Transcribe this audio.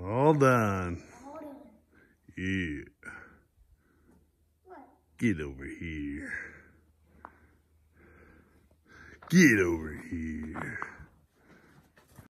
All done. Yeah. Get over here. Get over here.